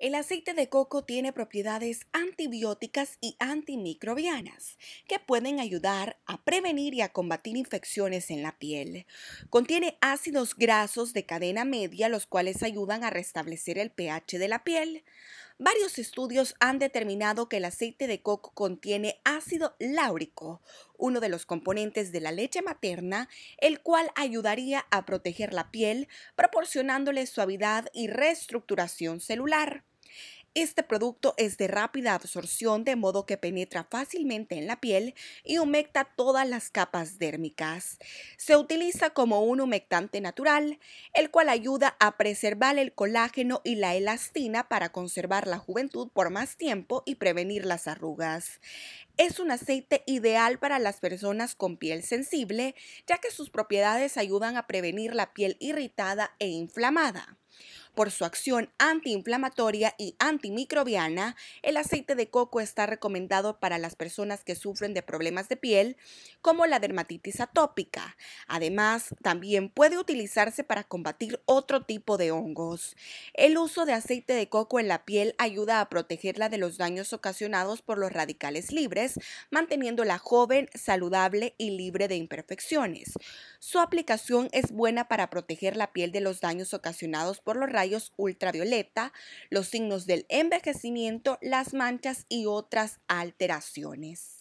El aceite de coco tiene propiedades antibióticas y antimicrobianas que pueden ayudar a prevenir y a combatir infecciones en la piel. Contiene ácidos grasos de cadena media los cuales ayudan a restablecer el pH de la piel. Varios estudios han determinado que el aceite de coco contiene ácido láurico, uno de los componentes de la leche materna, el cual ayudaría a proteger la piel, proporcionándole suavidad y reestructuración celular. Este producto es de rápida absorción de modo que penetra fácilmente en la piel y humecta todas las capas dérmicas. Se utiliza como un humectante natural, el cual ayuda a preservar el colágeno y la elastina para conservar la juventud por más tiempo y prevenir las arrugas. Es un aceite ideal para las personas con piel sensible, ya que sus propiedades ayudan a prevenir la piel irritada e inflamada. Por su acción antiinflamatoria y antimicrobiana, el aceite de coco está recomendado para las personas que sufren de problemas de piel, como la dermatitis atópica. Además, también puede utilizarse para combatir otro tipo de hongos. El uso de aceite de coco en la piel ayuda a protegerla de los daños ocasionados por los radicales libres, manteniéndola joven, saludable y libre de imperfecciones. Su aplicación es buena para proteger la piel de los daños ocasionados por los rayos ultravioleta, los signos del envejecimiento, las manchas y otras alteraciones.